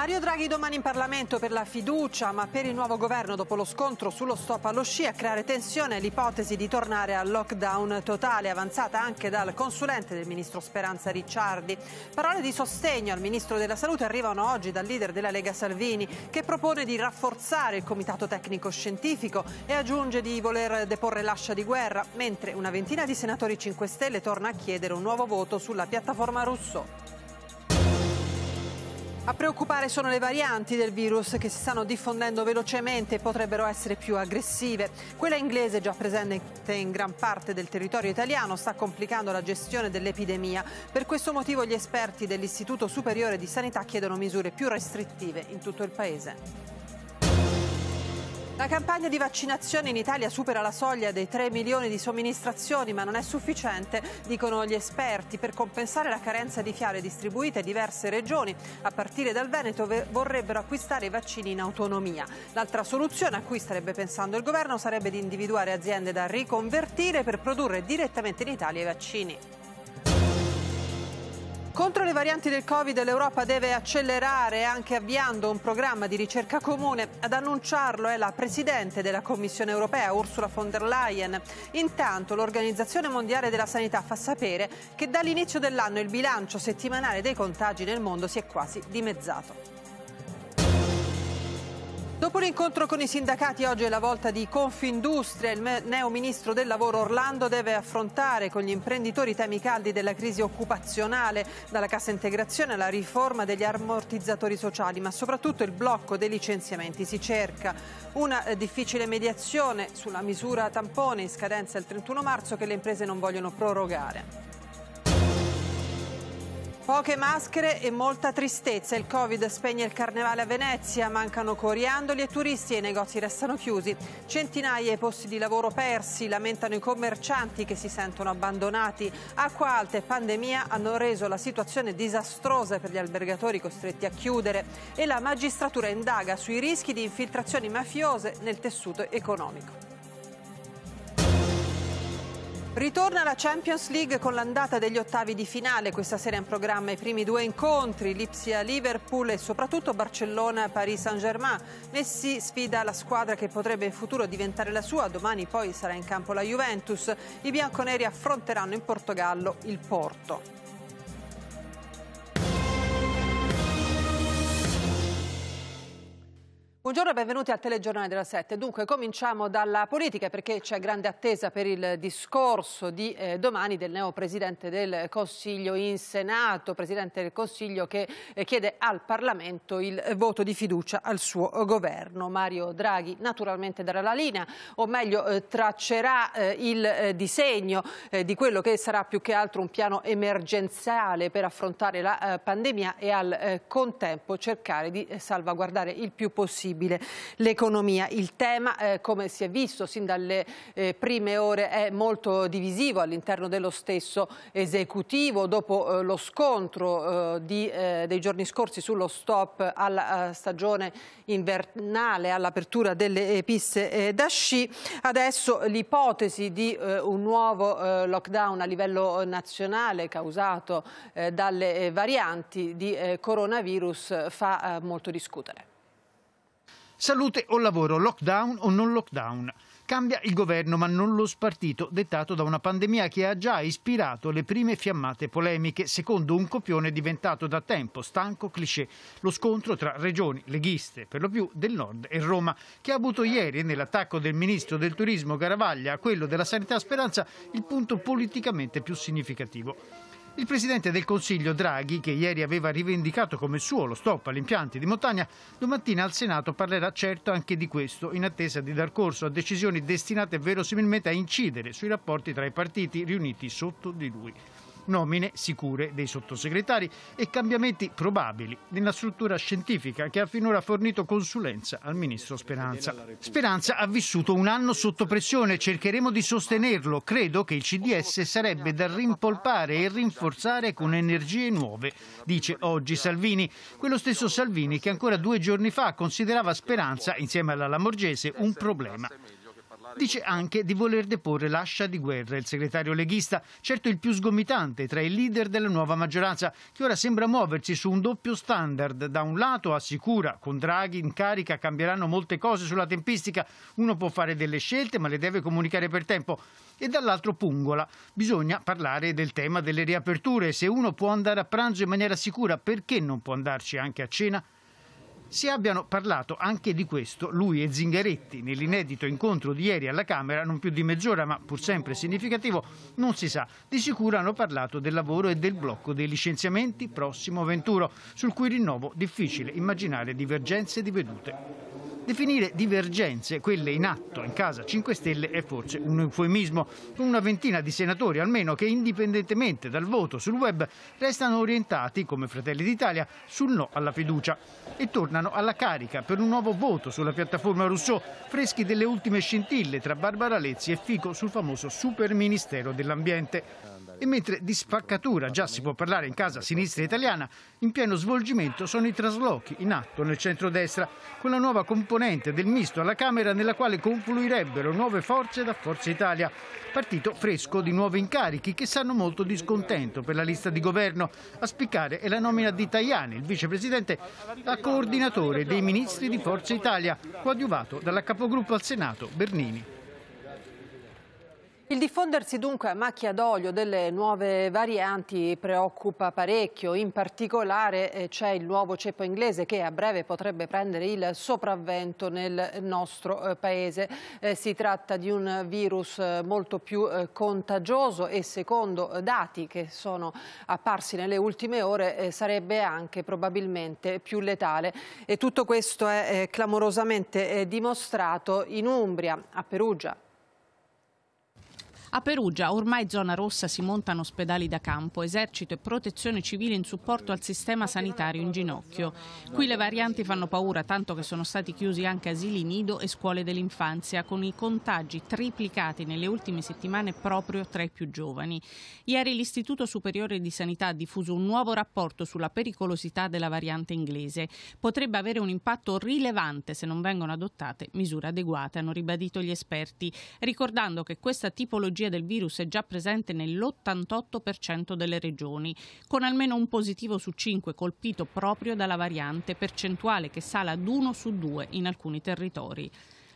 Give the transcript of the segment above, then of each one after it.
Mario Draghi domani in Parlamento per la fiducia, ma per il nuovo governo dopo lo scontro sullo stop allo sci a creare tensione è l'ipotesi di tornare al lockdown totale, avanzata anche dal consulente del ministro Speranza Ricciardi. Parole di sostegno al ministro della Salute arrivano oggi dal leader della Lega Salvini, che propone di rafforzare il comitato tecnico scientifico e aggiunge di voler deporre l'ascia di guerra, mentre una ventina di senatori 5 Stelle torna a chiedere un nuovo voto sulla piattaforma russo. A preoccupare sono le varianti del virus che si stanno diffondendo velocemente e potrebbero essere più aggressive. Quella inglese, già presente in gran parte del territorio italiano, sta complicando la gestione dell'epidemia. Per questo motivo gli esperti dell'Istituto Superiore di Sanità chiedono misure più restrittive in tutto il Paese. La campagna di vaccinazione in Italia supera la soglia dei 3 milioni di somministrazioni, ma non è sufficiente, dicono gli esperti. Per compensare la carenza di fiale distribuite, diverse regioni, a partire dal Veneto, vorrebbero acquistare i vaccini in autonomia. L'altra soluzione a cui starebbe pensando il governo sarebbe di individuare aziende da riconvertire per produrre direttamente in Italia i vaccini. Contro le varianti del Covid l'Europa deve accelerare anche avviando un programma di ricerca comune. Ad annunciarlo è la Presidente della Commissione europea Ursula von der Leyen. Intanto l'Organizzazione Mondiale della Sanità fa sapere che dall'inizio dell'anno il bilancio settimanale dei contagi nel mondo si è quasi dimezzato. Dopo l'incontro con i sindacati oggi è la volta di Confindustria, il neo ministro del lavoro Orlando deve affrontare con gli imprenditori temi caldi della crisi occupazionale, dalla cassa integrazione alla riforma degli ammortizzatori sociali, ma soprattutto il blocco dei licenziamenti. Si cerca una eh, difficile mediazione sulla misura tampone in scadenza il 31 marzo che le imprese non vogliono prorogare. Poche maschere e molta tristezza. Il Covid spegne il carnevale a Venezia, mancano coriandoli e turisti e i negozi restano chiusi. Centinaia i posti di lavoro persi, lamentano i commercianti che si sentono abbandonati. Acqua alta e pandemia hanno reso la situazione disastrosa per gli albergatori costretti a chiudere e la magistratura indaga sui rischi di infiltrazioni mafiose nel tessuto economico. Ritorna la Champions League con l'andata degli ottavi di finale. Questa sera in programma i primi due incontri, Lipsia-Liverpool e soprattutto Barcellona-Paris Saint-Germain. Messi sfida la squadra che potrebbe in futuro diventare la sua, domani poi sarà in campo la Juventus. I bianconeri affronteranno in Portogallo il Porto. Buongiorno e benvenuti al telegiornale della Sette. Dunque cominciamo dalla politica perché c'è grande attesa per il discorso di eh, domani del neo presidente del Consiglio in Senato, presidente del Consiglio che eh, chiede al Parlamento il eh, voto di fiducia al suo eh, governo. Mario Draghi naturalmente darà la linea, o meglio eh, traccerà eh, il disegno di quello che sarà più che altro un piano emergenziale per affrontare la pandemia e al contempo cercare di salvaguardare il più possibile sostenibile l'economia. Il tema, eh, come si è visto sin dalle eh, prime ore, è molto divisivo all'interno dello stesso esecutivo. Dopo eh, lo scontro eh, di, eh, dei giorni scorsi sullo stop alla eh, stagione invernale, all'apertura delle piste da sci, adesso l'ipotesi di un nuovo lockdown a livello nazionale causato dalle varianti di coronavirus fa molto discutere. Salute o lavoro, lockdown o non lockdown. Cambia il governo, ma non lo spartito, dettato da una pandemia che ha già ispirato le prime fiammate polemiche, secondo un copione diventato da tempo stanco cliché, lo scontro tra regioni leghiste, per lo più del nord e Roma, che ha avuto ieri nell'attacco del ministro del turismo Garavaglia a quello della sanità Speranza il punto politicamente più significativo. Il presidente del Consiglio Draghi, che ieri aveva rivendicato come suo lo stop agli impianti di montagna, domattina al Senato parlerà certo anche di questo, in attesa di dar corso a decisioni destinate verosimilmente a incidere sui rapporti tra i partiti riuniti sotto di lui nomine sicure dei sottosegretari e cambiamenti probabili nella struttura scientifica che ha finora fornito consulenza al ministro Speranza. Speranza ha vissuto un anno sotto pressione, cercheremo di sostenerlo. Credo che il CDS sarebbe da rimpolpare e rinforzare con energie nuove, dice oggi Salvini. Quello stesso Salvini che ancora due giorni fa considerava Speranza, insieme alla Lamorgese, un problema. Dice anche di voler deporre l'ascia di guerra il segretario leghista, certo il più sgomitante tra i leader della nuova maggioranza, che ora sembra muoversi su un doppio standard. Da un lato assicura, con Draghi in carica cambieranno molte cose sulla tempistica, uno può fare delle scelte ma le deve comunicare per tempo, e dall'altro pungola. Bisogna parlare del tema delle riaperture, se uno può andare a pranzo in maniera sicura, perché non può andarci anche a cena? si abbiano parlato anche di questo lui e Zingaretti nell'inedito incontro di ieri alla Camera, non più di mezz'ora ma pur sempre significativo, non si sa. Di sicuro hanno parlato del lavoro e del blocco dei licenziamenti prossimo venturo, sul cui rinnovo difficile immaginare divergenze di vedute. Definire divergenze, quelle in atto in casa 5 Stelle, è forse un eufemismo, con una ventina di senatori almeno che indipendentemente dal voto sul web restano orientati, come Fratelli d'Italia, sul no alla fiducia e tornano alla carica per un nuovo voto sulla piattaforma Rousseau, freschi delle ultime scintille tra Barbara Lezzi e Fico sul famoso Superministero dell'Ambiente. E mentre di spaccatura già si può parlare in casa sinistra italiana, in pieno svolgimento sono i traslochi in atto nel centro-destra, con la nuova componente del misto alla Camera nella quale confluirebbero nuove forze da Forza Italia, partito fresco di nuovi incarichi che sanno molto di scontento per la lista di governo. A spiccare è la nomina di Tajani, il vicepresidente, a coordinatore dei ministri di Forza Italia, coadiuvato dalla capogruppo al Senato Bernini. Il diffondersi dunque a macchia d'olio delle nuove varianti preoccupa parecchio, in particolare eh, c'è il nuovo ceppo inglese che a breve potrebbe prendere il sopravvento nel nostro eh, paese. Eh, si tratta di un virus molto più contagioso e secondo dati che sono apparsi nelle ultime ore sarebbe anche probabilmente più letale e tutto questo è clamorosamente dimostrato in Umbria, a Perugia, a Perugia, ormai zona rossa, si montano ospedali da campo, esercito e protezione civile in supporto al sistema sanitario in ginocchio. Qui le varianti fanno paura, tanto che sono stati chiusi anche asili nido e scuole dell'infanzia, con i contagi triplicati nelle ultime settimane proprio tra i più giovani. Ieri l'Istituto Superiore di Sanità ha diffuso un nuovo rapporto sulla pericolosità della variante inglese. Potrebbe avere un impatto rilevante se non vengono adottate misure adeguate, hanno ribadito gli esperti, ricordando che questa tipologia patologia del virus è già presente nell'88% delle regioni, con almeno un positivo su 5 colpito proprio dalla variante, percentuale che sale ad 1 su 2 in alcuni territori.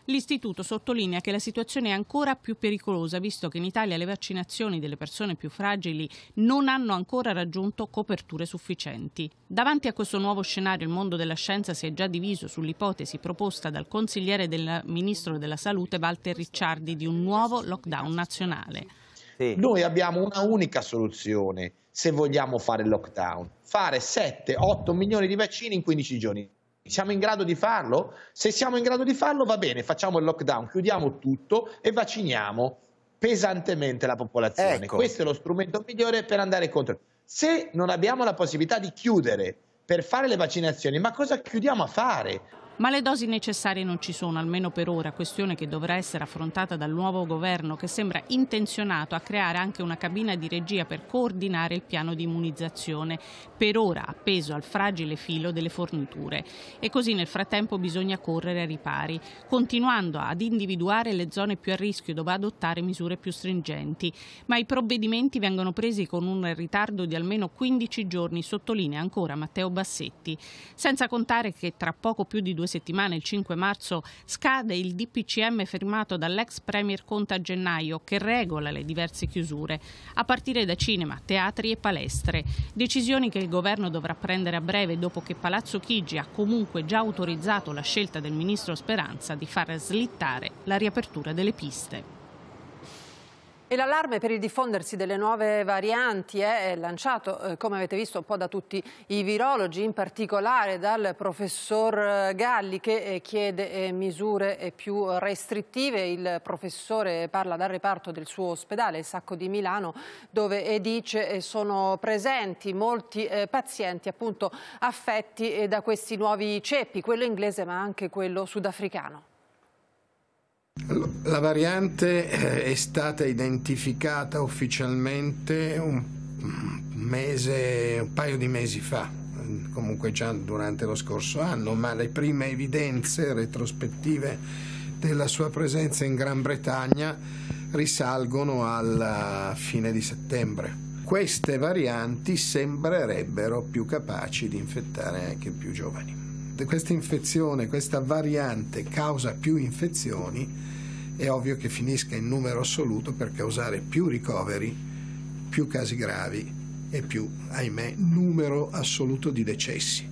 L'istituto sottolinea che la situazione è ancora più pericolosa, visto che in Italia le vaccinazioni delle persone più fragili non hanno ancora raggiunto coperture sufficienti. Davanti a questo nuovo scenario il mondo della scienza si è già diviso sull'ipotesi proposta dal consigliere del ministro della Salute Walter Ricciardi di un nuovo lockdown nazionale. Sì. Noi abbiamo una unica soluzione se vogliamo fare il lockdown, fare 7-8 milioni di vaccini in 15 giorni. Siamo in grado di farlo? Se siamo in grado di farlo, va bene, facciamo il lockdown, chiudiamo tutto e vacciniamo pesantemente la popolazione. Ecco. Questo è lo strumento migliore per andare contro. Se non abbiamo la possibilità di chiudere per fare le vaccinazioni, ma cosa chiudiamo a fare? Ma le dosi necessarie non ci sono, almeno per ora, questione che dovrà essere affrontata dal nuovo governo che sembra intenzionato a creare anche una cabina di regia per coordinare il piano di immunizzazione, per ora appeso al fragile filo delle forniture. E così nel frattempo bisogna correre ai ripari, continuando ad individuare le zone più a rischio dove adottare misure più stringenti. Ma i provvedimenti vengono presi con un ritardo di almeno 15 giorni, sottolinea ancora Matteo Bassetti, senza contare che tra poco più di due due settimane, il 5 marzo, scade il DPCM firmato dall'ex Premier Conte a gennaio che regola le diverse chiusure, a partire da cinema, teatri e palestre. Decisioni che il governo dovrà prendere a breve dopo che Palazzo Chigi ha comunque già autorizzato la scelta del ministro Speranza di far slittare la riapertura delle piste. E l'allarme per il diffondersi delle nuove varianti è lanciato, eh, come avete visto, un po' da tutti i virologi, in particolare dal professor eh, Galli che eh, chiede misure più restrittive. Il professore parla dal reparto del suo ospedale, il Sacco di Milano, dove dice sono presenti molti pazienti appunto affetti da questi nuovi ceppi, quello inglese ma anche quello sudafricano. La variante eh, è stata identificata ufficialmente un mese, un paio di mesi fa, comunque già durante lo scorso anno, ma le prime evidenze retrospettive della sua presenza in Gran Bretagna risalgono alla fine di settembre. Queste varianti sembrerebbero più capaci di infettare anche più giovani questa infezione, questa variante causa più infezioni, è ovvio che finisca in numero assoluto per causare più ricoveri, più casi gravi e più, ahimè, numero assoluto di decessi.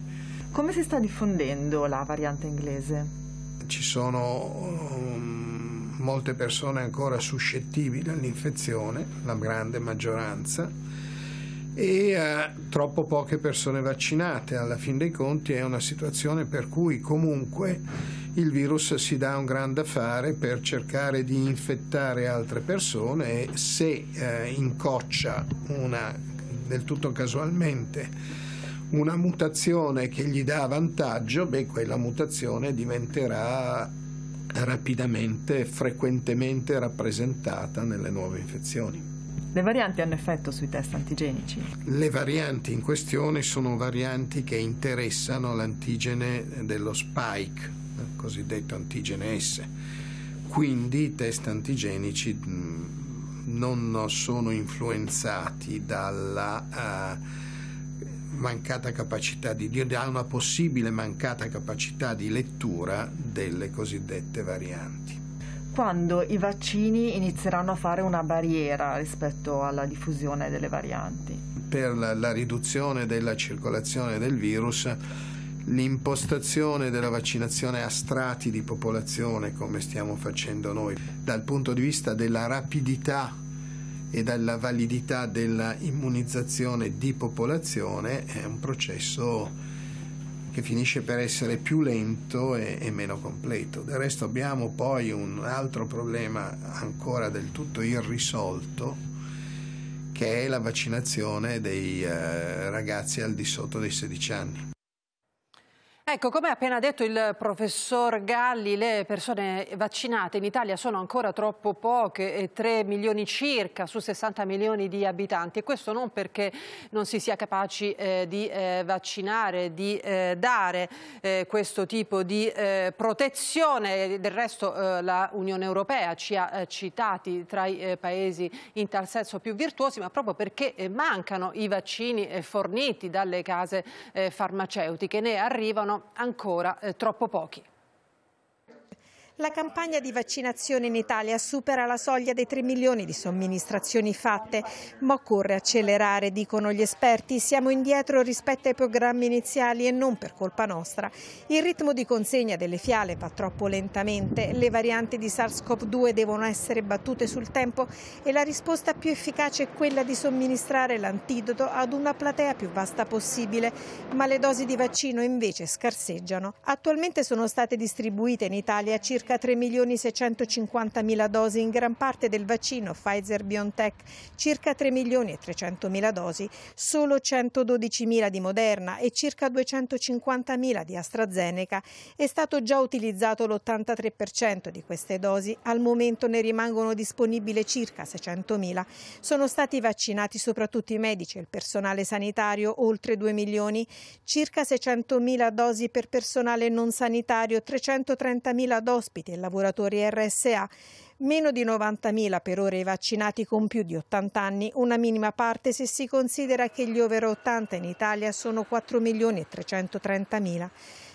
Come si sta diffondendo la variante inglese? Ci sono um, molte persone ancora suscettibili all'infezione, la grande maggioranza e uh, troppo poche persone vaccinate. Alla fin dei conti è una situazione per cui comunque il virus si dà un grande affare per cercare di infettare altre persone e se uh, incoccia una del tutto casualmente una mutazione che gli dà vantaggio, beh, quella mutazione diventerà rapidamente, frequentemente rappresentata nelle nuove infezioni. Le varianti hanno effetto sui test antigenici? Le varianti in questione sono varianti che interessano l'antigene dello spike, cosiddetto antigene S. Quindi i test antigenici mm, non sono influenzati dalla uh, mancata capacità di da una possibile mancata capacità di lettura delle cosiddette varianti quando i vaccini inizieranno a fare una barriera rispetto alla diffusione delle varianti. Per la, la riduzione della circolazione del virus l'impostazione della vaccinazione a strati di popolazione come stiamo facendo noi dal punto di vista della rapidità e della validità dell'immunizzazione di popolazione è un processo che finisce per essere più lento e, e meno completo. Del resto abbiamo poi un altro problema ancora del tutto irrisolto che è la vaccinazione dei eh, ragazzi al di sotto dei 16 anni Ecco, come ha appena detto il professor Galli, le persone vaccinate in Italia sono ancora troppo poche, 3 milioni circa su 60 milioni di abitanti e questo non perché non si sia capaci eh, di eh, vaccinare, di eh, dare eh, questo tipo di eh, protezione, del resto eh, la Unione Europea ci ha citati tra i paesi in tal senso più virtuosi, ma proprio perché mancano i vaccini forniti dalle case farmaceutiche, ne arrivano sono ancora eh, troppo pochi. La campagna di vaccinazione in Italia supera la soglia dei 3 milioni di somministrazioni fatte, ma occorre accelerare, dicono gli esperti. Siamo indietro rispetto ai programmi iniziali e non per colpa nostra. Il ritmo di consegna delle fiale va troppo lentamente, le varianti di SARS-CoV-2 devono essere battute sul tempo e la risposta più efficace è quella di somministrare l'antidoto ad una platea più vasta possibile, ma le dosi di vaccino invece scarseggiano. Attualmente sono state distribuite in Italia circa circa 3 milioni 650 mila dosi in gran parte del vaccino Pfizer-BioNTech, circa 3 milioni e 300 mila dosi, solo 112 mila di Moderna e circa 250 mila di AstraZeneca. È stato già utilizzato l'83% di queste dosi, al momento ne rimangono disponibili circa 600 mila. Sono stati vaccinati soprattutto i medici e il personale sanitario, oltre 2 milioni, circa 600 mila dosi per personale non sanitario, 330 mila dosi ospite e lavoratori RSA, meno di 90.000 per ora i vaccinati con più di 80 anni, una minima parte se si considera che gli over 80 in Italia sono 4.330.000.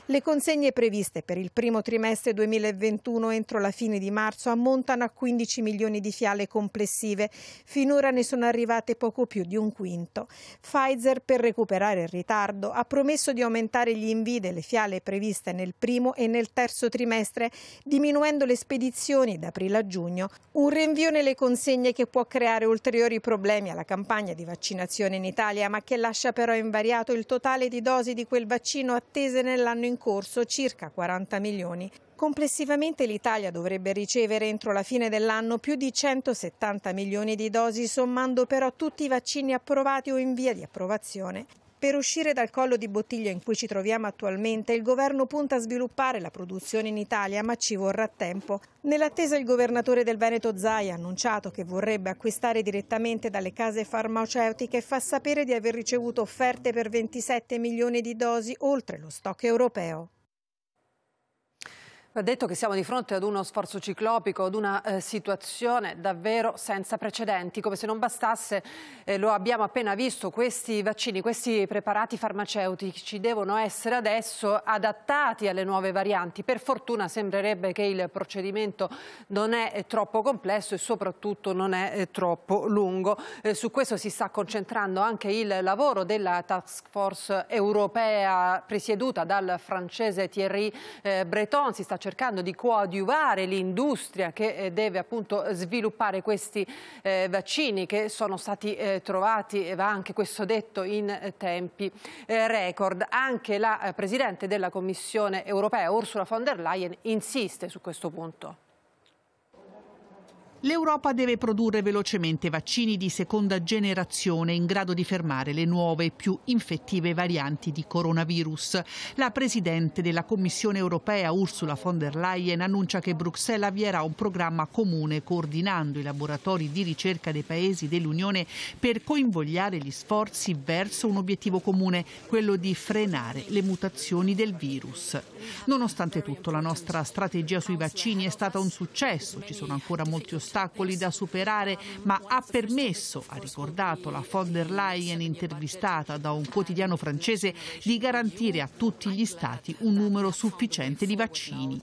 Le consegne previste per il primo trimestre 2021 entro la fine di marzo ammontano a 15 milioni di fiale complessive. Finora ne sono arrivate poco più di un quinto. Pfizer, per recuperare il ritardo, ha promesso di aumentare gli invii delle fiale previste nel primo e nel terzo trimestre, diminuendo le spedizioni da aprile a giugno. Un rinvio nelle consegne che può creare ulteriori problemi alla campagna di vaccinazione in Italia, ma che lascia però invariato il totale di dosi di quel vaccino attese nell'anno in corso circa 40 milioni. Complessivamente l'Italia dovrebbe ricevere entro la fine dell'anno più di 170 milioni di dosi, sommando però tutti i vaccini approvati o in via di approvazione. Per uscire dal collo di bottiglia in cui ci troviamo attualmente, il governo punta a sviluppare la produzione in Italia, ma ci vorrà tempo. Nell'attesa il governatore del Veneto Zai ha annunciato che vorrebbe acquistare direttamente dalle case farmaceutiche e fa sapere di aver ricevuto offerte per 27 milioni di dosi oltre lo stock europeo. Va detto che siamo di fronte ad uno sforzo ciclopico, ad una eh, situazione davvero senza precedenti. Come se non bastasse, eh, lo abbiamo appena visto, questi vaccini, questi preparati farmaceutici devono essere adesso adattati alle nuove varianti. Per fortuna sembrerebbe che il procedimento non è eh, troppo complesso e soprattutto non è eh, troppo lungo. Eh, su questo si sta concentrando anche il lavoro della task force europea presieduta dal francese Thierry eh, Breton. Si sta cercando di coadiuvare l'industria che eh, deve appunto sviluppare questi eh, vaccini che sono stati eh, trovati, va anche questo detto, in eh, tempi eh, record. Anche la eh, Presidente della Commissione europea, Ursula von der Leyen, insiste su questo punto. L'Europa deve produrre velocemente vaccini di seconda generazione in grado di fermare le nuove e più infettive varianti di coronavirus. La Presidente della Commissione europea Ursula von der Leyen annuncia che Bruxelles avvierà un programma comune coordinando i laboratori di ricerca dei paesi dell'Unione per coinvogliare gli sforzi verso un obiettivo comune, quello di frenare le mutazioni del virus. Nonostante tutto la nostra strategia sui vaccini è stata un successo, ci sono ancora molti ostacoli ostacoli da superare, ma ha permesso, ha ricordato la von der Leyen intervistata da un quotidiano francese, di garantire a tutti gli stati un numero sufficiente di vaccini.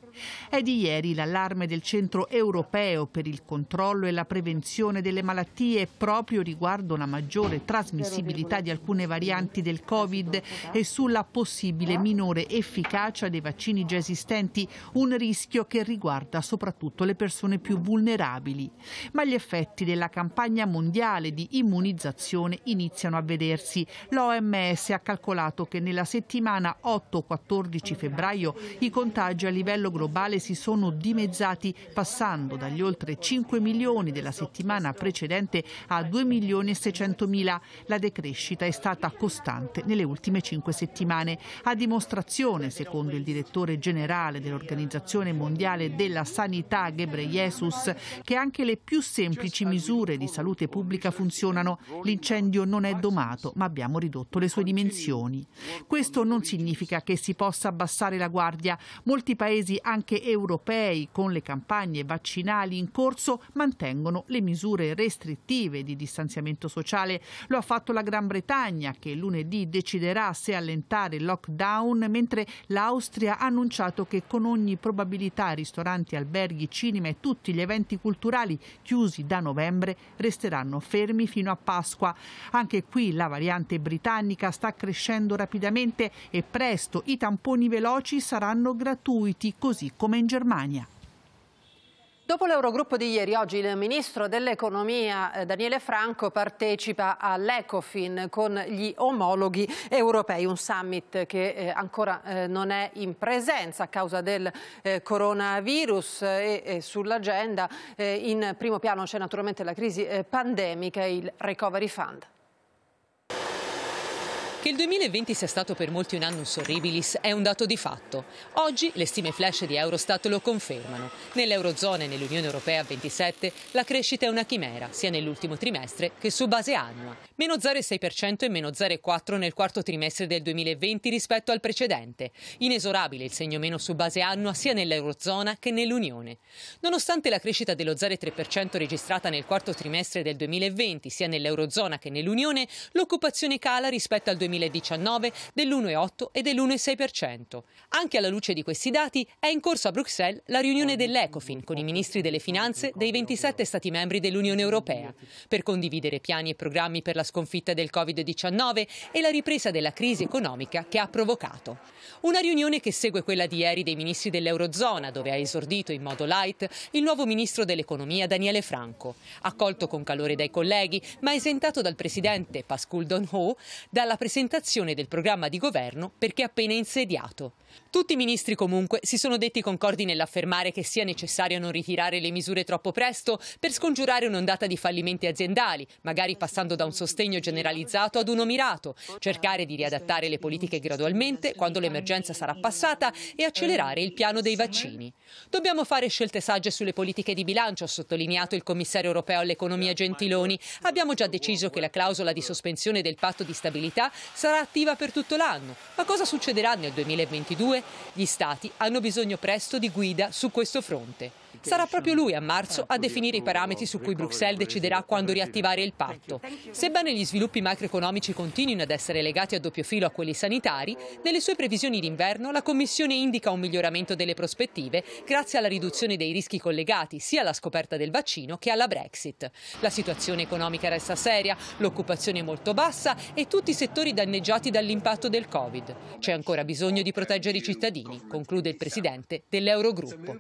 È di ieri l'allarme del Centro europeo per il controllo e la prevenzione delle malattie proprio riguardo la maggiore trasmissibilità di alcune varianti del Covid e sulla possibile minore efficacia dei vaccini già esistenti, un rischio che riguarda soprattutto le persone più vulnerabili disponibili, ma gli effetti della campagna mondiale di immunizzazione iniziano a vedersi. L'OMS ha calcolato che nella settimana 8-14 febbraio i contagi a livello globale si sono dimezzati passando dagli oltre 5 milioni della settimana precedente a 2 milioni e 600 mila. La decrescita è stata costante nelle ultime 5 settimane, a dimostrazione, secondo il direttore generale dell'Organizzazione Mondiale della Sanità Gebre Jesus, che anche le più semplici misure di salute pubblica funzionano. L'incendio non è domato, ma abbiamo ridotto le sue dimensioni. Questo non significa che si possa abbassare la guardia. Molti paesi, anche europei, con le campagne vaccinali in corso, mantengono le misure restrittive di distanziamento sociale. Lo ha fatto la Gran Bretagna, che lunedì deciderà se allentare il lockdown, mentre l'Austria ha annunciato che con ogni probabilità ristoranti, alberghi, cinema e tutti gli eventi culturali rurali chiusi da novembre resteranno fermi fino a Pasqua. Anche qui la variante britannica sta crescendo rapidamente e presto i tamponi veloci saranno gratuiti, così come in Germania. Dopo l'Eurogruppo di ieri, oggi il Ministro dell'Economia eh, Daniele Franco partecipa all'Ecofin con gli omologhi europei, un summit che eh, ancora eh, non è in presenza a causa del coronavirus e sull'agenda in primo piano c'è naturalmente la crisi pandemica e il Recovery Fund. Che il 2020 sia stato per molti un annus horribilis è un dato di fatto. Oggi le stime flash di Eurostat lo confermano. Nell'Eurozona e nell'Unione Europea 27 la crescita è una chimera, sia nell'ultimo trimestre che su base annua. Meno 0,6% e meno 0,4% nel quarto trimestre del 2020 rispetto al precedente. Inesorabile il segno meno su base annua sia nell'Eurozona che nell'Unione. Nonostante la crescita dello 0,3% registrata nel quarto trimestre del 2020 sia nell'Eurozona che nell'Unione, l'occupazione cala rispetto al 2020 2019 dell'1,8 e dell'1,6%. Anche alla luce di questi dati è in corso a Bruxelles la riunione dell'Ecofin con i ministri delle finanze dei 27 Stati membri dell'Unione Europea per condividere piani e programmi per la sconfitta del Covid-19 e la ripresa della crisi economica che ha provocato. Una riunione che segue quella di ieri dei ministri dell'Eurozona, dove ha esordito in modo light il nuovo ministro dell'Economia Daniele Franco, accolto con calore dai colleghi ma esentato dal presidente Pascal Donho dalla presentazione presentazione del programma di governo perché appena insediato. Tutti i ministri comunque si sono detti concordi nell'affermare che sia necessario non ritirare le misure troppo presto per scongiurare un'ondata di fallimenti aziendali, magari passando da un sostegno generalizzato ad uno mirato, cercare di riadattare le politiche gradualmente quando l'emergenza sarà passata e accelerare il piano dei vaccini. Dobbiamo fare scelte sagge sulle politiche di bilancio, ha sottolineato il commissario europeo all'economia Gentiloni. Abbiamo già deciso che la clausola di sospensione del patto di stabilità sarà attiva per tutto l'anno. Ma cosa succederà nel 2022? Gli Stati hanno bisogno presto di guida su questo fronte. Sarà proprio lui a marzo a eh, definire i parametri su cui Bruxelles deciderà quando riattivare il patto. Sebbene gli sviluppi macroeconomici continuino ad essere legati a doppio filo a quelli sanitari, nelle sue previsioni d'inverno la Commissione indica un miglioramento delle prospettive grazie alla riduzione dei rischi collegati sia alla scoperta del vaccino che alla Brexit. La situazione economica resta seria, l'occupazione è molto bassa e tutti i settori danneggiati dall'impatto del Covid. C'è ancora bisogno di proteggere i cittadini, conclude il presidente dell'Eurogruppo.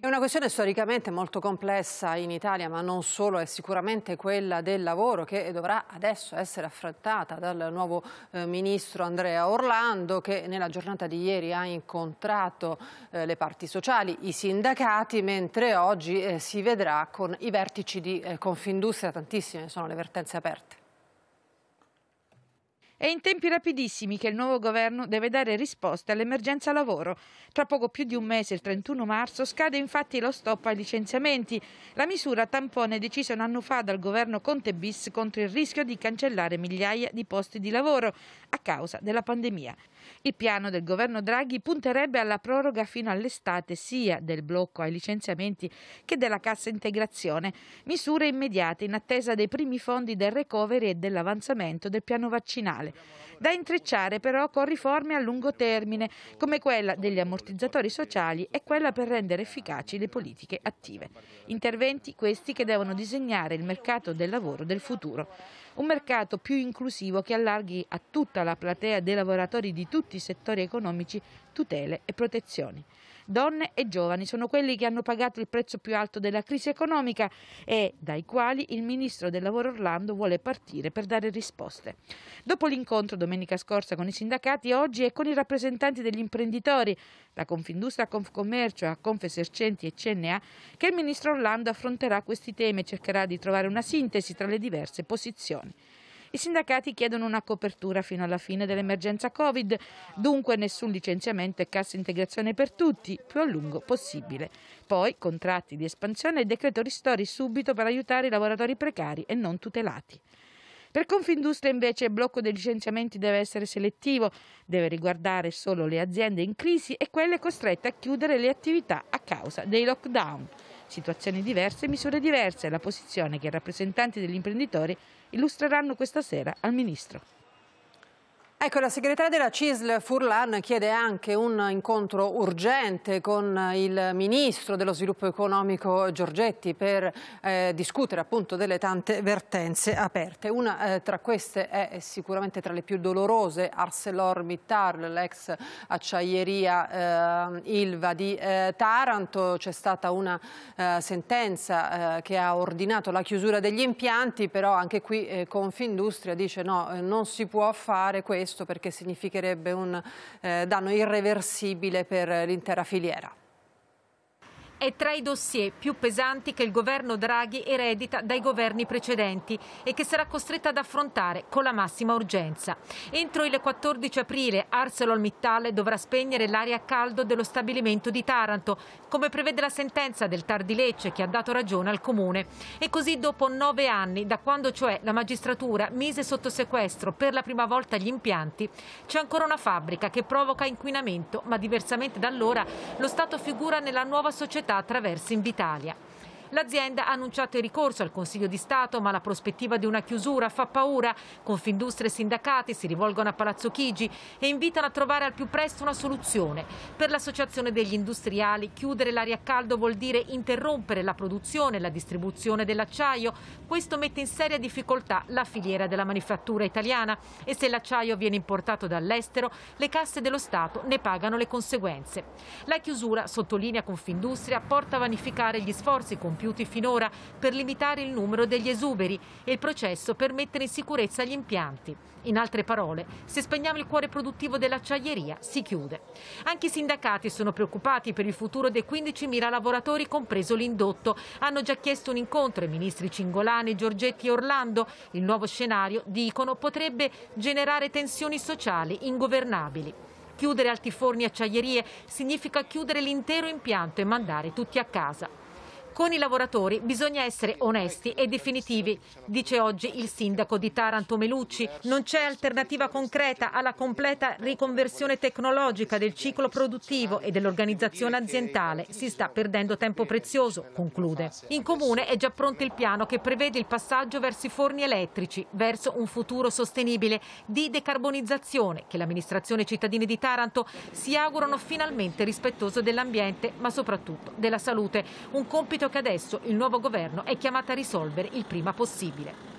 È una questione storicamente molto complessa in Italia, ma non solo, è sicuramente quella del lavoro che dovrà adesso essere affrontata dal nuovo eh, ministro Andrea Orlando che nella giornata di ieri ha incontrato eh, le parti sociali, i sindacati, mentre oggi eh, si vedrà con i vertici di eh, Confindustria, tantissime sono le vertenze aperte. È in tempi rapidissimi che il nuovo governo deve dare risposte all'emergenza lavoro. Tra poco più di un mese, il 31 marzo, scade infatti lo stop ai licenziamenti, la misura tampone decisa un anno fa dal governo Conte bis contro il rischio di cancellare migliaia di posti di lavoro a causa della pandemia. Il piano del governo Draghi punterebbe alla proroga fino all'estate sia del blocco ai licenziamenti che della cassa integrazione, misure immediate in attesa dei primi fondi del recovery e dell'avanzamento del piano vaccinale, da intrecciare però con riforme a lungo termine come quella degli ammortizzatori sociali e quella per rendere efficaci le politiche attive. Interventi questi che devono disegnare il mercato del lavoro del futuro un mercato più inclusivo che allarghi a tutta la platea dei lavoratori di tutti i settori economici tutele e protezioni. Donne e giovani sono quelli che hanno pagato il prezzo più alto della crisi economica e dai quali il ministro del lavoro Orlando vuole partire per dare risposte. Dopo l'incontro domenica scorsa con i sindacati, oggi è con i rappresentanti degli imprenditori, da Confindustria a Confcommercio a Confesercenti e CNA, che il ministro Orlando affronterà questi temi e cercherà di trovare una sintesi tra le diverse posizioni. I sindacati chiedono una copertura fino alla fine dell'emergenza Covid, dunque nessun licenziamento e cassa integrazione per tutti, più a lungo possibile. Poi contratti di espansione e decreto ristori subito per aiutare i lavoratori precari e non tutelati. Per Confindustria invece il blocco dei licenziamenti deve essere selettivo, deve riguardare solo le aziende in crisi e quelle costrette a chiudere le attività a causa dei lockdown. Situazioni diverse misure diverse è la posizione che i rappresentanti degli imprenditori illustreranno questa sera al Ministro. Ecco, la segretaria della CISL Furlan chiede anche un incontro urgente con il ministro dello sviluppo economico Giorgetti per eh, discutere appunto delle tante vertenze aperte. Una eh, tra queste è sicuramente tra le più dolorose, ArcelorMittal, l'ex acciaieria eh, Ilva di eh, Taranto. C'è stata una eh, sentenza eh, che ha ordinato la chiusura degli impianti, però anche qui Confindustria dice no, non si può fare questo questo perché significherebbe un eh, danno irreversibile per l'intera filiera. È tra i dossier più pesanti che il governo Draghi eredita dai governi precedenti e che sarà costretto ad affrontare con la massima urgenza. Entro il 14 aprile ArcelorMittal dovrà spegnere l'aria a caldo dello stabilimento di Taranto, come prevede la sentenza del Tar di Lecce che ha dato ragione al comune. E così dopo nove anni, da quando cioè la magistratura mise sotto sequestro per la prima volta gli impianti, c'è ancora una fabbrica che provoca inquinamento, ma diversamente da allora lo Stato figura nella nuova società attraverso Invitalia. L'azienda ha annunciato il ricorso al Consiglio di Stato, ma la prospettiva di una chiusura fa paura. Confindustria e sindacati si rivolgono a Palazzo Chigi e invitano a trovare al più presto una soluzione. Per l'Associazione degli Industriali, chiudere l'aria a caldo vuol dire interrompere la produzione e la distribuzione dell'acciaio. Questo mette in seria difficoltà la filiera della manifattura italiana e se l'acciaio viene importato dall'estero, le casse dello Stato ne pagano le conseguenze. La chiusura, sottolinea Confindustria, porta a vanificare gli sforzi compiuti compiuti finora per limitare il numero degli esuberi e il processo per mettere in sicurezza gli impianti. In altre parole, se spegniamo il cuore produttivo dell'acciaieria, si chiude. Anche i sindacati sono preoccupati per il futuro dei 15.000 lavoratori, compreso l'indotto. Hanno già chiesto un incontro ai ministri Cingolani, Giorgetti e Orlando. Il nuovo scenario, dicono, potrebbe generare tensioni sociali ingovernabili. Chiudere altiforni e acciaierie significa chiudere l'intero impianto e mandare tutti a casa. Con i lavoratori bisogna essere onesti e definitivi, dice oggi il sindaco di Taranto Melucci. Non c'è alternativa concreta alla completa riconversione tecnologica del ciclo produttivo e dell'organizzazione aziendale. Si sta perdendo tempo prezioso, conclude. In comune è già pronto il piano che prevede il passaggio verso i forni elettrici, verso un futuro sostenibile di decarbonizzazione che l'amministrazione cittadini di Taranto si augurano finalmente rispettoso dell'ambiente ma soprattutto della salute. Un compito compito che adesso il nuovo governo è chiamato a risolvere il prima possibile.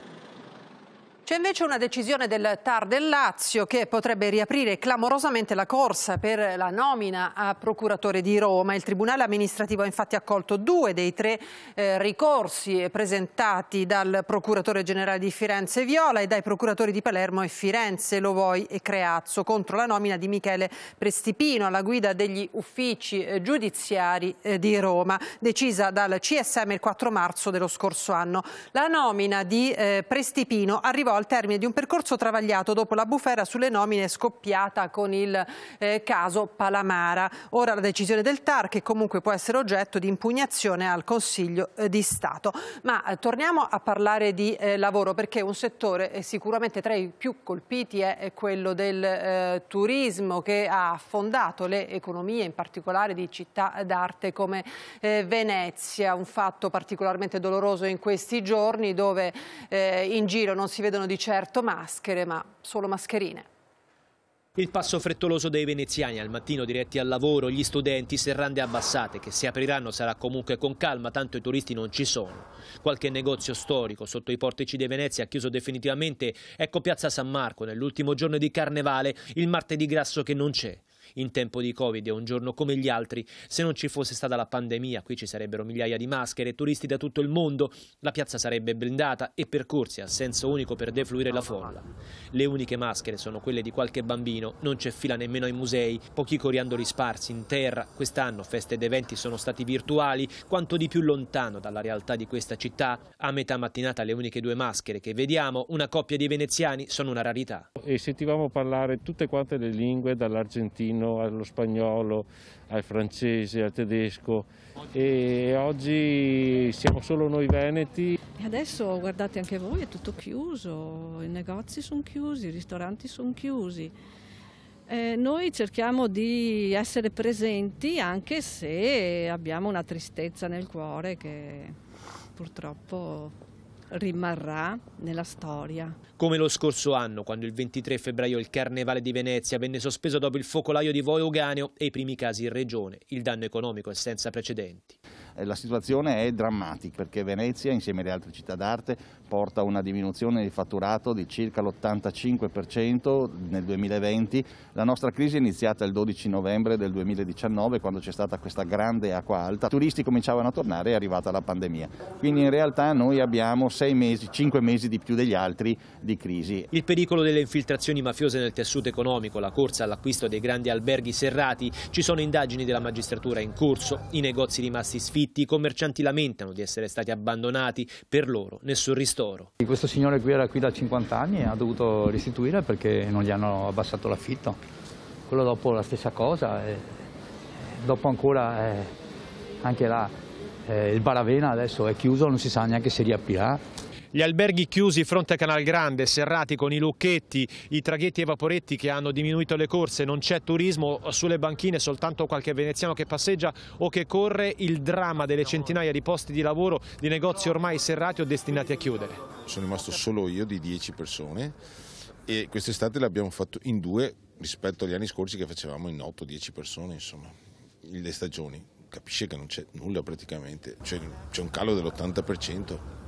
C'è invece una decisione del TAR del Lazio che potrebbe riaprire clamorosamente la corsa per la nomina a procuratore di Roma. Il Tribunale amministrativo ha infatti accolto due dei tre eh, ricorsi presentati dal procuratore generale di Firenze Viola e dai procuratori di Palermo e Firenze, Lovoi e Creazzo contro la nomina di Michele Prestipino alla guida degli uffici eh, giudiziari eh, di Roma, decisa dal CSM il 4 marzo dello scorso anno. La nomina di eh, Prestipino arrivò al termine di un percorso travagliato dopo la bufera sulle nomine scoppiata con il eh, caso Palamara. Ora la decisione del TAR che comunque può essere oggetto di impugnazione al Consiglio eh, di Stato. Ma eh, torniamo a parlare di eh, lavoro perché un settore eh, sicuramente tra i più colpiti è quello del eh, turismo che ha affondato le economie in particolare di città d'arte come Venezia, un fatto particolarmente doloroso in questi giorni dove in giro non si vedono sono di certo maschere, ma solo mascherine. Il passo frettoloso dei veneziani al mattino diretti al lavoro, gli studenti, serrande abbassate che si apriranno sarà comunque con calma, tanto i turisti non ci sono. Qualche negozio storico sotto i portici di Venezia chiuso definitivamente, ecco Piazza San Marco nell'ultimo giorno di carnevale, il martedì grasso che non c'è in tempo di Covid, è un giorno come gli altri. Se non ci fosse stata la pandemia, qui ci sarebbero migliaia di maschere, turisti da tutto il mondo, la piazza sarebbe blindata e percorsi a senso unico per defluire la folla. Le uniche maschere sono quelle di qualche bambino, non c'è fila nemmeno ai musei, pochi coriandoli sparsi in terra. Quest'anno feste ed eventi sono stati virtuali, quanto di più lontano dalla realtà di questa città. A metà mattinata le uniche due maschere che vediamo, una coppia di veneziani, sono una rarità. E sentivamo parlare tutte quante le lingue dall'Argentina all'italiano, allo spagnolo, al francese, al tedesco e oggi siamo solo noi veneti. E adesso guardate anche voi, è tutto chiuso, i negozi sono chiusi, i ristoranti sono chiusi. Eh, noi cerchiamo di essere presenti anche se abbiamo una tristezza nel cuore che purtroppo rimarrà nella storia. Come lo scorso anno, quando il 23 febbraio il Carnevale di Venezia venne sospeso dopo il focolaio di Voi Uganeo e i primi casi in regione, il danno economico è senza precedenti. Eh, la situazione è drammatica perché Venezia, insieme alle altre città d'arte, porta a una diminuzione di fatturato di circa l'85% nel 2020. La nostra crisi è iniziata il 12 novembre del 2019 quando c'è stata questa grande acqua alta. I turisti cominciavano a tornare e è arrivata la pandemia. Quindi in realtà noi abbiamo 6 mesi, 5 mesi di più degli altri di crisi. Il pericolo delle infiltrazioni mafiose nel tessuto economico, la corsa all'acquisto dei grandi alberghi serrati, ci sono indagini della magistratura in corso, i negozi rimasti sfitti, i commercianti lamentano di essere stati abbandonati, per loro nessun ristorante ristoro. Questo signore qui era qui da 50 anni e ha dovuto restituire perché non gli hanno abbassato l'affitto. Quello dopo la stessa cosa, dopo ancora eh, anche là eh, il Baravena adesso è chiuso, non si sa neanche se riaprirà. Gli alberghi chiusi fronte a Canal Grande, serrati con i lucchetti, i traghetti e i vaporetti che hanno diminuito le corse, non c'è turismo, sulle banchine soltanto qualche veneziano che passeggia o che corre, il dramma delle centinaia di posti di lavoro di negozi ormai serrati o destinati a chiudere. Sono rimasto solo io di 10 persone e quest'estate l'abbiamo fatto in due rispetto agli anni scorsi che facevamo in 8-10 persone, insomma, le stagioni. Capisce che non c'è nulla praticamente, cioè c'è un calo dell'80%.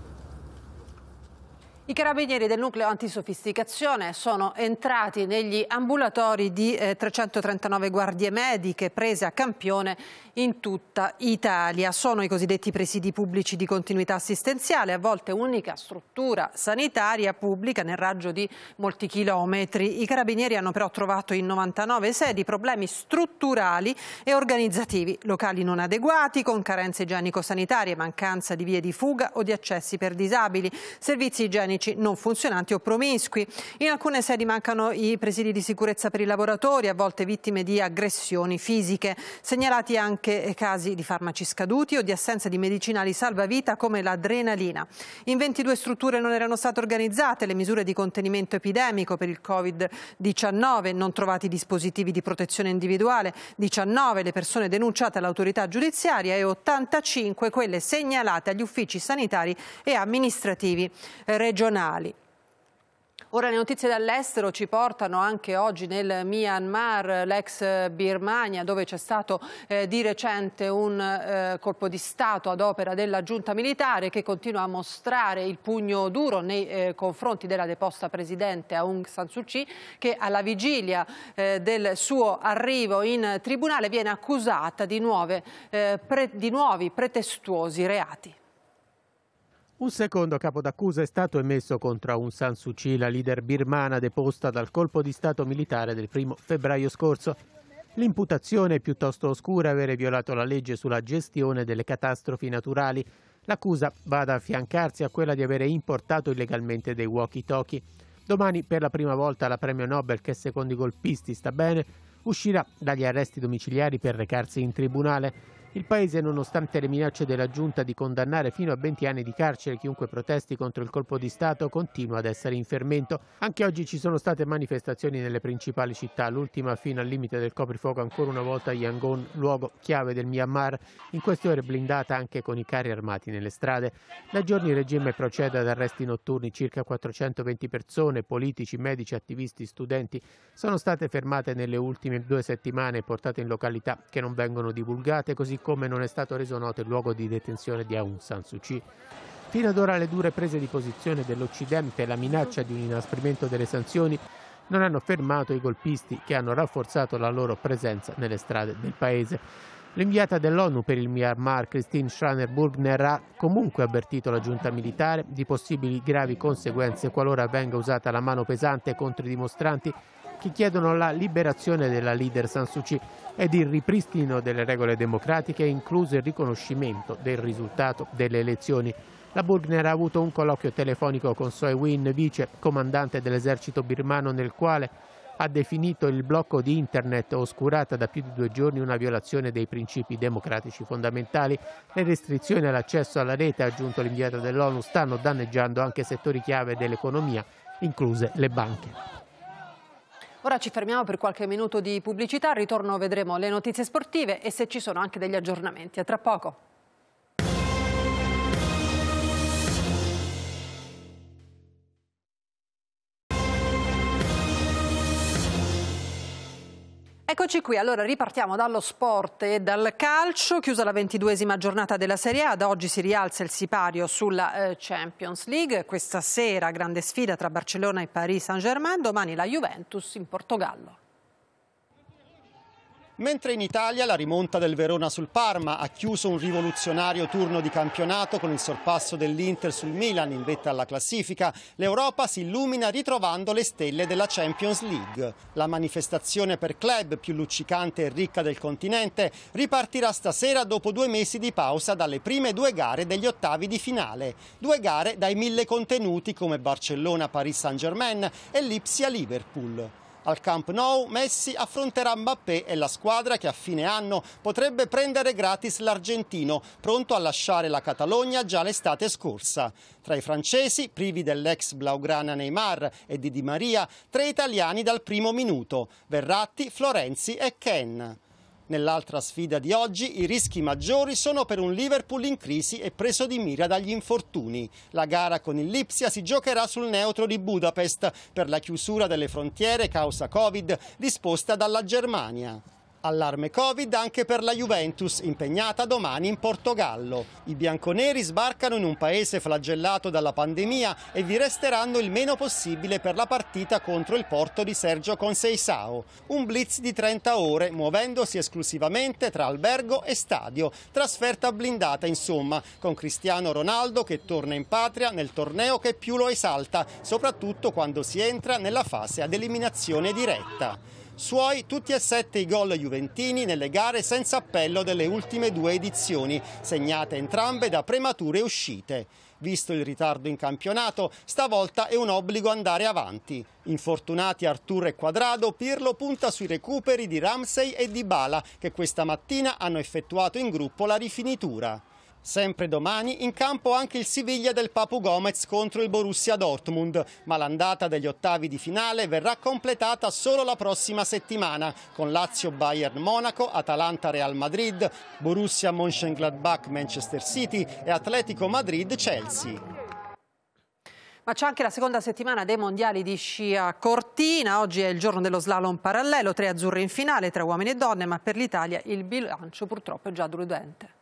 I carabinieri del nucleo antisofisticazione sono entrati negli ambulatori di 339 eh, guardie mediche prese a campione in tutta Italia. Sono i cosiddetti presidi pubblici di continuità assistenziale, a volte unica struttura sanitaria pubblica nel raggio di molti chilometri. I carabinieri hanno però trovato in 99 sedi problemi strutturali e organizzativi, locali non adeguati, con carenze igienico-sanitarie, mancanza di vie di fuga o di accessi per disabili, servizi igienici igienici non funzionanti o promiscui. In alcune sedi mancano i presidi di sicurezza per i lavoratori, a volte vittime di aggressioni fisiche. Segnalati anche casi di farmaci scaduti o di assenza di medicinali salvavita come l'adrenalina. In 22 strutture non erano state organizzate le misure di contenimento epidemico per il Covid-19, non trovati dispositivi di protezione individuale, 19 le persone denunciate all'autorità giudiziaria e 85 quelle segnalate agli uffici sanitari e amministrativi regionali regionali. Ora le notizie dall'estero ci portano anche oggi nel Myanmar, l'ex Birmania, dove c'è stato eh, di recente un eh, colpo di Stato ad opera della giunta militare che continua a mostrare il pugno duro nei eh, confronti della deposta presidente Aung San Suu Kyi che alla vigilia eh, del suo arrivo in tribunale viene accusata di, nuove, eh, pre, di nuovi pretestuosi reati. Un secondo capo d'accusa è stato emesso contro Aung San Suu Kyi, la leader birmana deposta dal colpo di Stato militare del 1 febbraio scorso. L'imputazione è piuttosto oscura avere violato la legge sulla gestione delle catastrofi naturali. L'accusa va ad affiancarsi a quella di avere importato illegalmente dei walkie-talkie. Domani, per la prima volta, la premio Nobel, che secondo i golpisti sta bene, uscirà dagli arresti domiciliari per recarsi in tribunale. Il paese, nonostante le minacce della giunta di condannare fino a 20 anni di carcere chiunque protesti contro il colpo di Stato, continua ad essere in fermento. Anche oggi ci sono state manifestazioni nelle principali città, l'ultima fino al limite del coprifuoco ancora una volta a Yangon, luogo chiave del Myanmar, in queste ore blindata anche con i carri armati nelle strade. Da giorni il regime procede ad arresti notturni, circa 420 persone, politici, medici, attivisti, studenti, sono state fermate nelle ultime due settimane e portate in località che non vengono divulgate, così come non è stato reso noto il luogo di detenzione di Aung San Suu Kyi. Fino ad ora le dure prese di posizione dell'Occidente e la minaccia di un inasprimento delle sanzioni non hanno fermato i golpisti che hanno rafforzato la loro presenza nelle strade del paese. L'inviata dell'ONU per il Myanmar, Christine Schraner-Burgner, ha comunque avvertito la giunta militare di possibili gravi conseguenze qualora venga usata la mano pesante contro i dimostranti che chiedono la liberazione della leader San Suu Kyi ed il ripristino delle regole democratiche, incluso il riconoscimento del risultato delle elezioni. La Burgner ha avuto un colloquio telefonico con Soe Win, vice comandante dell'esercito birmano, nel quale ha definito il blocco di internet oscurata da più di due giorni una violazione dei principi democratici fondamentali. Le restrizioni all'accesso alla rete, ha aggiunto l'inviato dell'ONU, stanno danneggiando anche settori chiave dell'economia, incluse le banche. Ora ci fermiamo per qualche minuto di pubblicità, ritorno vedremo le notizie sportive e se ci sono anche degli aggiornamenti. A tra poco. Eccoci qui, allora ripartiamo dallo sport e dal calcio, chiusa la ventiduesima giornata della Serie A, da oggi si rialza il sipario sulla eh, Champions League, questa sera grande sfida tra Barcellona e Paris Saint-Germain, domani la Juventus in Portogallo. Mentre in Italia la rimonta del Verona sul Parma ha chiuso un rivoluzionario turno di campionato con il sorpasso dell'Inter sul Milan in vetta alla classifica, l'Europa si illumina ritrovando le stelle della Champions League. La manifestazione per club più luccicante e ricca del continente ripartirà stasera dopo due mesi di pausa dalle prime due gare degli ottavi di finale. Due gare dai mille contenuti come Barcellona-Paris Saint-Germain e Lipsia-Liverpool. Al Camp Nou Messi affronterà Mbappé e la squadra che a fine anno potrebbe prendere gratis l'argentino, pronto a lasciare la Catalogna già l'estate scorsa. Tra i francesi, privi dell'ex blaugrana Neymar e di Di Maria, tre italiani dal primo minuto, Verratti, Florenzi e Ken. Nell'altra sfida di oggi i rischi maggiori sono per un Liverpool in crisi e preso di mira dagli infortuni. La gara con il Lipsia si giocherà sul neutro di Budapest per la chiusura delle frontiere causa Covid disposta dalla Germania. Allarme Covid anche per la Juventus, impegnata domani in Portogallo. I bianconeri sbarcano in un paese flagellato dalla pandemia e vi resteranno il meno possibile per la partita contro il Porto di Sergio Conseisao. Un blitz di 30 ore, muovendosi esclusivamente tra albergo e stadio. Trasferta blindata, insomma, con Cristiano Ronaldo che torna in patria nel torneo che più lo esalta, soprattutto quando si entra nella fase ad eliminazione diretta. Suoi tutti e sette i gol juventini nelle gare senza appello delle ultime due edizioni, segnate entrambe da premature uscite. Visto il ritardo in campionato, stavolta è un obbligo andare avanti. Infortunati Artur e Quadrado, Pirlo punta sui recuperi di Ramsey e di Bala, che questa mattina hanno effettuato in gruppo la rifinitura. Sempre domani in campo anche il Siviglia del Papu Gomez contro il Borussia Dortmund, ma l'andata degli ottavi di finale verrà completata solo la prossima settimana con Lazio Bayern Monaco, Atalanta Real Madrid, Borussia Mönchengladbach Manchester City e Atletico Madrid Chelsea. Ma c'è anche la seconda settimana dei mondiali di sci a Cortina. Oggi è il giorno dello slalom parallelo, tre azzurri in finale, tra uomini e donne, ma per l'Italia il bilancio purtroppo è già deludente.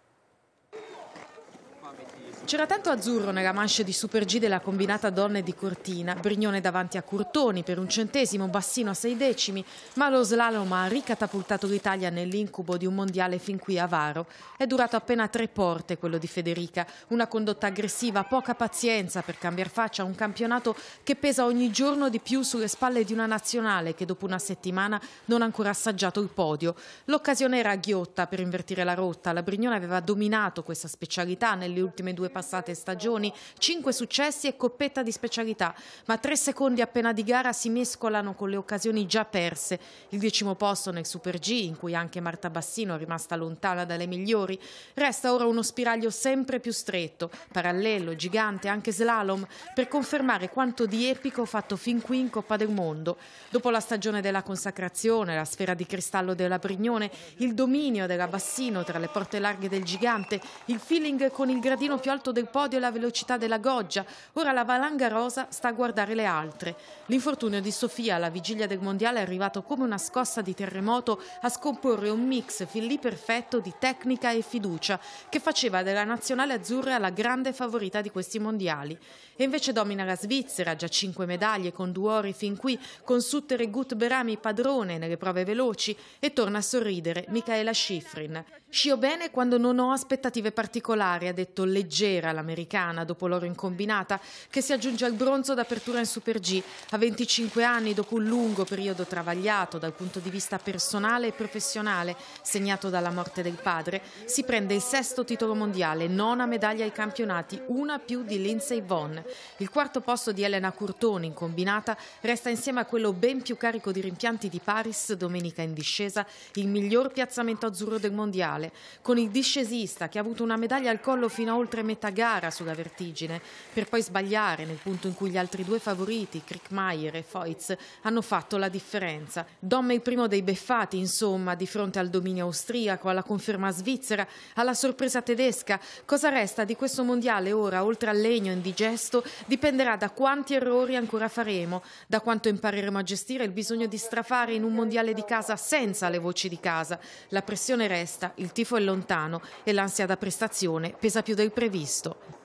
C'era tanto azzurro nella mancia di Super G della combinata donne di Cortina, Brignone davanti a Curtoni per un centesimo, Bassino a sei decimi, ma lo slalom ha ricatapultato l'Italia nell'incubo di un mondiale fin qui avaro. È durato appena tre porte quello di Federica, una condotta aggressiva, poca pazienza per cambiare faccia a un campionato che pesa ogni giorno di più sulle spalle di una nazionale che dopo una settimana non ha ancora assaggiato il podio. L'occasione era ghiotta per invertire la rotta, la Brignone aveva dominato questa specialità nelle ultime due passate passate stagioni, cinque successi e coppetta di specialità, ma tre secondi appena di gara si mescolano con le occasioni già perse. Il decimo posto nel Super G, in cui anche Marta Bassino è rimasta lontana dalle migliori, resta ora uno spiraglio sempre più stretto, parallelo, gigante, anche slalom, per confermare quanto di epico fatto fin qui in Coppa del Mondo. Dopo la stagione della consacrazione, la sfera di cristallo della Brignone, il dominio della Bassino tra le porte larghe del gigante, il feeling con il gradino più alto alto del podio la velocità della Goggia, ora la valanga rosa sta a guardare le altre. L'infortunio di Sofia alla vigilia del mondiale è arrivato come una scossa di terremoto a scomporre un mix fin lì perfetto di tecnica e fiducia che faceva della nazionale azzurra la grande favorita di questi mondiali. E invece domina la Svizzera, già cinque medaglie con Duori fin qui, con Sutter e Gut Berami padrone nelle prove veloci e torna a sorridere Michaela Schifrin. Scio bene quando non ho aspettative particolari, ha detto leggera l'americana dopo l'oro in combinata, che si aggiunge al bronzo d'apertura in Super G. A 25 anni, dopo un lungo periodo travagliato dal punto di vista personale e professionale, segnato dalla morte del padre, si prende il sesto titolo mondiale, nona medaglia ai campionati, una più di Lindsay Vonn. Il quarto posto di Elena Curtoni in combinata resta insieme a quello ben più carico di rimpianti di Paris domenica in discesa, il miglior piazzamento azzurro del mondiale mondiale, con il discesista che ha avuto una medaglia al collo fino a oltre metà gara sulla vertigine, per poi sbagliare nel punto in cui gli altri due favoriti, Krickmayer e Foitz, hanno fatto la differenza. Dom è il primo dei beffati, insomma, di fronte al dominio austriaco, alla conferma svizzera, alla sorpresa tedesca. Cosa resta di questo mondiale ora, oltre al legno indigesto, dipenderà da quanti errori ancora faremo, da quanto impareremo a gestire il bisogno di strafare in un mondiale di casa senza le voci di casa. La pressione resta, il tifo è lontano e l'ansia da prestazione pesa più del previsto.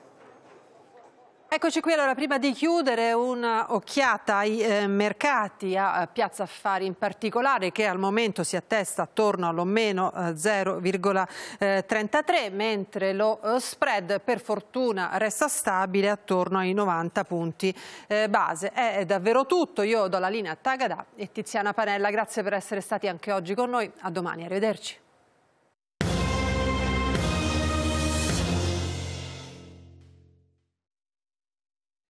Eccoci qui, allora prima di chiudere un'occhiata ai eh, mercati, a, a Piazza Affari in particolare che al momento si attesta attorno allo eh, 0,33 eh, mentre lo eh, spread per fortuna resta stabile attorno ai 90 punti eh, base. È, è davvero tutto, io do la linea a Tagada e Tiziana Panella, grazie per essere stati anche oggi con noi, a domani, arrivederci.